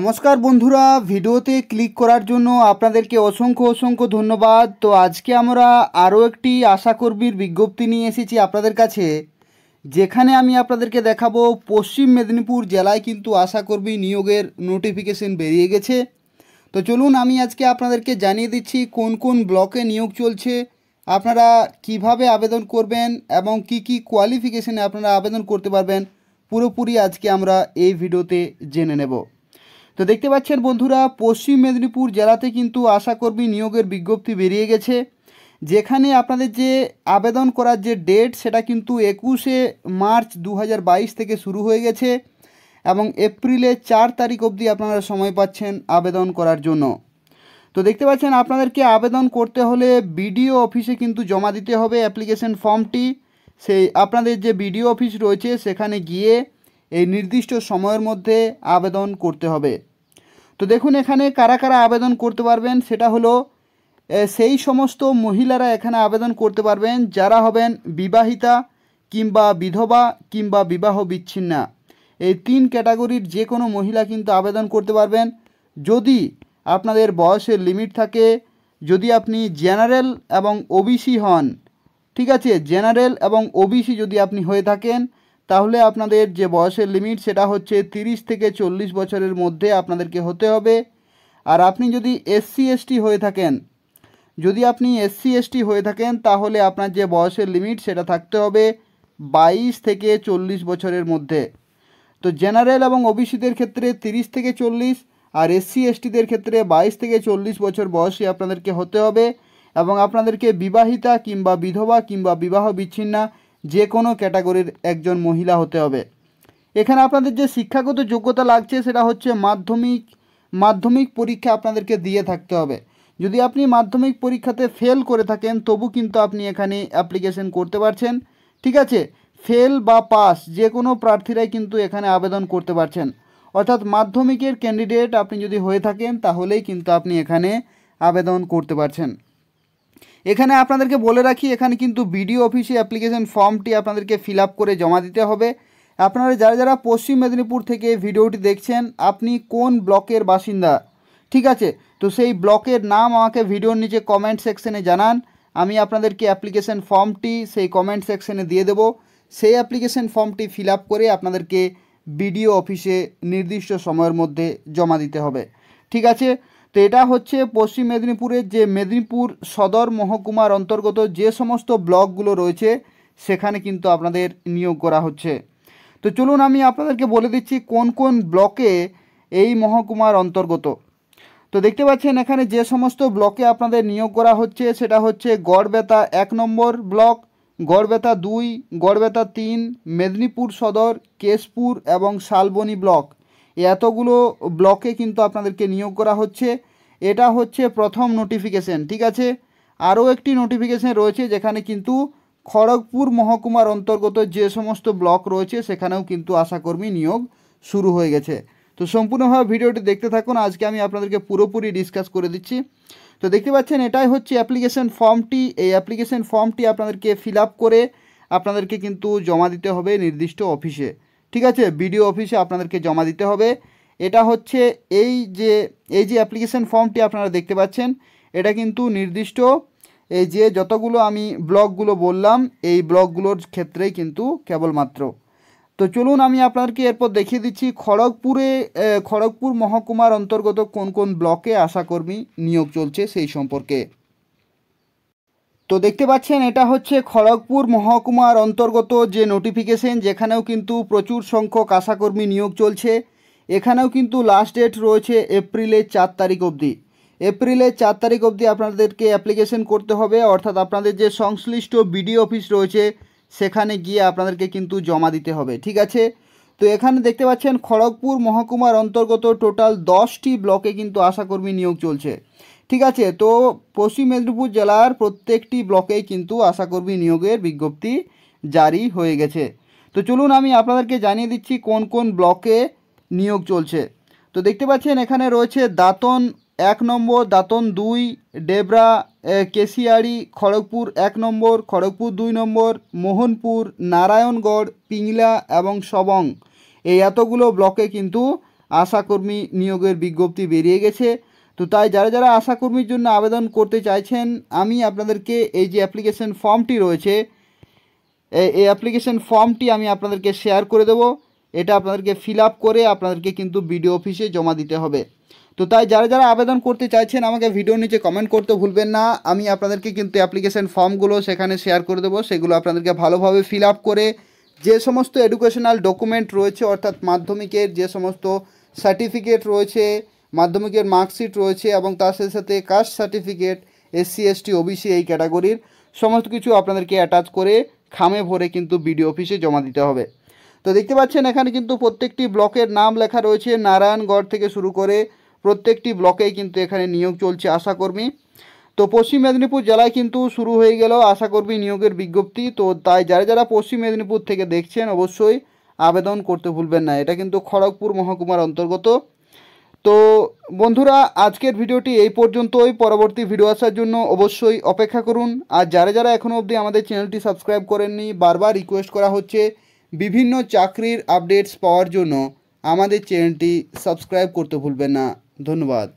নমস্কার বন্ধুরা ভিডিওতে ক্লিক করার জন্য আপনাদেরকে অসংখ্য অসংখ্য ধন্যবাদ তো আজকে আমরা আরও একটি আশাকর্মীর বিজ্ঞপ্তি নিয়ে এসেছি আপনাদের কাছে যেখানে আমি আপনাদেরকে দেখাবো পশ্চিম মেদিনীপুর জেলায় কিন্তু আশাকর্মী নিয়োগের নোটিফিকেশন বেরিয়ে গেছে তো চলুন আমি আজকে আপনাদেরকে জানিয়ে দিচ্ছি কোন কোন ব্লকে নিয়োগ চলছে আপনারা কিভাবে আবেদন করবেন এবং কি কি কোয়ালিফিকেশানে আপনারা আবেদন করতে পারবেন পুরোপুরি আজকে আমরা এই ভিডিওতে জেনে নেব তো দেখতে পাচ্ছেন বন্ধুরা পশ্চিম মেদিনীপুর জেলাতে কিন্তু আশাকর্মী নিয়োগের বিজ্ঞপ্তি বেরিয়ে গেছে যেখানে আপনাদের যে আবেদন করার যে ডেট সেটা কিন্তু একুশে মার্চ দু থেকে শুরু হয়ে গেছে এবং এপ্রিলে চার তারিখ অবধি আপনারা সময় পাচ্ছেন আবেদন করার জন্য তো দেখতে পাচ্ছেন আপনাদেরকে আবেদন করতে হলে বিডিও অফিসে কিন্তু জমা দিতে হবে অ্যাপ্লিকেশন ফর্মটি সেই আপনাদের যে বিডিও অফিস রয়েছে সেখানে গিয়ে এই নির্দিষ্ট সময়ের মধ্যে আবেদন করতে হবে তো দেখুন এখানে কারা কারা আবেদন করতে পারবেন সেটা হলো সেই সমস্ত মহিলারা এখানে আবেদন করতে পারবেন যারা হবেন বিবাহিতা কিংবা বিধবা কিংবা বিবাহ বিচ্ছিন্না এই তিন ক্যাটাগরির যে কোনো মহিলা কিন্তু আবেদন করতে পারবেন যদি আপনাদের বয়সের লিমিট থাকে যদি আপনি জেনারেল এবং ওবিসি হন ঠিক আছে জেনারেল এবং ওবিসি যদি আপনি হয়ে থাকেন তাহলে আপনাদের যে বয়সের লিমিট সেটা হচ্ছে 30 থেকে চল্লিশ বছরের মধ্যে আপনাদেরকে হতে হবে আর আপনি যদি এসসি এসটি হয়ে থাকেন যদি আপনি এসসি এসটি হয়ে থাকেন তাহলে আপনার যে বয়সের লিমিট সেটা থাকতে হবে বাইশ থেকে চল্লিশ বছরের মধ্যে তো জেনারেল এবং ওবিসিদের ক্ষেত্রে 30 থেকে চল্লিশ আর এসসি এসটিদের ক্ষেত্রে বাইশ থেকে চল্লিশ বছর বয়সে আপনাদেরকে হতে হবে এবং আপনাদেরকে বিবাহিতা কিংবা বিধবা কিংবা বিবাহ বিচ্ছিন্না যে কোনো ক্যাটাগরির একজন মহিলা হতে হবে এখানে আপনাদের যে শিক্ষাগত যোগ্যতা লাগছে সেটা হচ্ছে মাধ্যমিক মাধ্যমিক পরীক্ষা আপনাদেরকে দিয়ে থাকতে হবে যদি আপনি মাধ্যমিক পরীক্ষাতে ফেল করে থাকেন তবু কিন্তু আপনি এখানে অ্যাপ্লিকেশন করতে পারছেন ঠিক আছে ফেল বা পাস যে কোনো প্রার্থীরাই কিন্তু এখানে আবেদন করতে পারছেন অর্থাৎ মাধ্যমিকের ক্যান্ডিডেট আপনি যদি হয়ে থাকেন তাহলেই কিন্তু আপনি এখানে আবেদন করতে পারছেন এখানে আপনাদেরকে বলে রাখি এখানে কিন্তু বিডিও অফিসে অ্যাপ্লিকেশন ফর্মটি আপনাদেরকে ফিল করে জমা দিতে হবে আপনারা যারা যারা পশ্চিম মেদিনীপুর থেকে ভিডিওটি দেখছেন আপনি কোন ব্লকের বাসিন্দা ঠিক আছে তো সেই ব্লকের নাম আমাকে ভিডিওর নিচে কমেন্ট সেকশনে জানান আমি আপনাদেরকে অ্যাপ্লিকেশন ফর্মটি সেই কমেন্ট সেকশনে দিয়ে দেব সেই অ্যাপ্লিকেশন ফর্মটি ফিল করে আপনাদেরকে বিডিও অফিসে নির্দিষ্ট সময়ের মধ্যে জমা দিতে হবে ঠিক আছে তো এটা হচ্ছে পশ্চিম মেদিনীপুরের যে মেদিনীপুর সদর মহকুমার অন্তর্গত যে সমস্ত ব্লকগুলো রয়েছে সেখানে কিন্তু আপনাদের নিয়োগ করা হচ্ছে তো চলুন আমি আপনাদেরকে বলে দিচ্ছি কোন কোন ব্লকে এই মহকুমার অন্তর্গত তো দেখতে পাচ্ছেন এখানে যে সমস্ত ব্লকে আপনাদের নিয়োগ করা হচ্ছে সেটা হচ্ছে গড়বেতা এক নম্বর ব্লক গড়বেতা দুই গড়বেতা তিন মেদিনীপুর সদর কেশপুর এবং শালবনী ব্লক এতগুলো ব্লকে কিন্তু আপনাদেরকে নিয়োগ করা হচ্ছে এটা হচ্ছে প্রথম নোটিফিকেশন ঠিক আছে আরও একটি নোটিফিকেশন রয়েছে যেখানে কিন্তু খড়গপুর মহকুমার অন্তর্গত যে সমস্ত ব্লক রয়েছে সেখানেও কিন্তু আশাকর্মী নিয়োগ শুরু হয়ে গেছে তো সম্পূর্ণভাবে ভিডিওটি দেখতে থাকুন আজকে আমি আপনাদেরকে পুরোপুরি ডিসকাস করে দিচ্ছি তো দেখতে পাচ্ছেন এটাই হচ্ছে অ্যাপ্লিকেশন ফর্মটি এই অ্যাপ্লিকেশন ফর্মটি আপনাদেরকে ফিল করে আপনাদেরকে কিন্তু জমা দিতে হবে নির্দিষ্ট অফিসে ঠিক আছে বিডিও অফিসে আপনাদেরকে জমা দিতে হবে এটা হচ্ছে এই যে এই যে অ্যাপ্লিকেশান ফর্মটি আপনারা দেখতে পাচ্ছেন এটা কিন্তু নির্দিষ্ট এই যে যতগুলো আমি ব্লকগুলো বললাম এই ব্লকগুলোর ক্ষেত্রেই কিন্তু কেবলমাত্র তো চলুন আমি আপনাদেরকে এরপর দেখিয়ে দিচ্ছি খড়গপুরে খড়গপুর মহকুমার অন্তর্গত কোন কোন ব্লকে আশাকর্মী নিয়োগ চলছে সেই সম্পর্কে তো দেখতে পাচ্ছেন এটা হচ্ছে খড়গপুর মহকুমার অন্তর্গত যে নোটিফিকেশন যেখানেও কিন্তু প্রচুর সংখ্যক আশাকর্মী নিয়োগ চলছে এখানেও কিন্তু লাস্ট ডেট রয়েছে এপ্রিলের চার তারিখ অবধি এপ্রিলের চার তারিখ অবধি আপনাদেরকে অ্যাপ্লিকেশন করতে হবে অর্থাৎ আপনাদের যে সংশ্লিষ্ট বিডি অফিস রয়েছে সেখানে গিয়ে আপনাদেরকে কিন্তু জমা দিতে হবে ঠিক আছে তো এখানে দেখতে পাচ্ছেন খড়গপুর মহকুমার অন্তর্গত টোটাল দশটি ব্লকে কিন্তু আশাকর্মী নিয়োগ চলছে ঠিক আছে তো পশ্চিম মেদিনীপুর জেলার প্রত্যেকটি ব্লকেই কিন্তু আশাকর্মী নিয়োগের বিজ্ঞপ্তি জারি হয়ে গেছে তো চলুন আমি আপনাদেরকে জানিয়ে দিচ্ছি কোন কোন ব্লকে নিয়োগ চলছে তো দেখতে পাচ্ছেন এখানে রয়েছে দাঁতন এক নম্বর দাঁতন দুই ডেবরা কেশিয়াড়ি খড়গপুর এক নম্বর খড়গপুর দুই নম্বর মোহনপুর নারায়ণগড় পিংলা এবং সবং এই এতগুলো ব্লকে কিন্তু আশাকর্মী নিয়োগের বিজ্ঞপ্তি বেরিয়ে গেছে তো তাই যারা যারা আশাকর্মীর জন্য আবেদন করতে চাইছেন আমি আপনাদেরকে এই যে অ্যাপ্লিকেশন ফর্মটি রয়েছে এই অ্যাপ্লিকেশন ফর্মটি আমি আপনাদেরকে শেয়ার করে দেব এটা আপনাদেরকে ফিল আপ করে আপনাদেরকে কিন্তু বিডিও অফিসে জমা দিতে হবে তো তাই যারা যারা আবেদন করতে চাইছেন আমাকে ভিডিওর নিচে কমেন্ট করতে ভুলবেন না আমি আপনাদেরকে কিন্তু অ্যাপ্লিকেশন ফর্মগুলো সেখানে শেয়ার করে দেবো সেগুলো আপনাদেরকে ভালোভাবে ফিল আপ করে যে সমস্ত এডুকেশনাল ডকুমেন্ট রয়েছে অর্থাৎ মাধ্যমিকের যে সমস্ত সার্টিফিকেট রয়েছে মাধ্যমিকের মার্কশিট রয়েছে এবং তার সাথে সাথে caste certificate SC ST OBC এই ক্যাটাগরির সমস্ত কিছু আপনাদেরকে অ্যাটাচ করে খামে ভরে কিন্তু বিডিও অফিসে জমা দিতে হবে তো দেখতে পাচ্ছেন এখানে কিন্তু প্রত্যেকটি ব্লকের নাম লেখা রয়েছে নারায়ণগড় থেকে শুরু করে প্রত্যেকটি ব্লকেই কিন্তু এখানে নিয়োগ চলছে আশাকর্মী তো পশ্চিম মেদিনীপুর জেলায় কিন্তু শুরু হয়ে গেল আশাকর্মী নিয়োগের বিজ্ঞপ্তি তো তাই যারা যারা পশ্চিম মেদিনীপুর থেকে দেখছেন অবশ্যই আবেদন করতে ভুলবেন না এটা কিন্তু খড়গপুর মহকুমার অন্তর্গত তো বন্ধুরা আজকের ভিডিওটি এই পর্যন্তই পরবর্তী ভিডিও আসার জন্য অবশ্যই অপেক্ষা করুন আর যারা যারা এখনও অবধি আমাদের চ্যানেলটি সাবস্ক্রাইব করেননি বারবার রিকোয়েস্ট করা হচ্ছে বিভিন্ন চাকরির আপডেটস পাওয়ার জন্য আমাদের চ্যানেলটি সাবস্ক্রাইব করতে ভুলবেন না ধন্যবাদ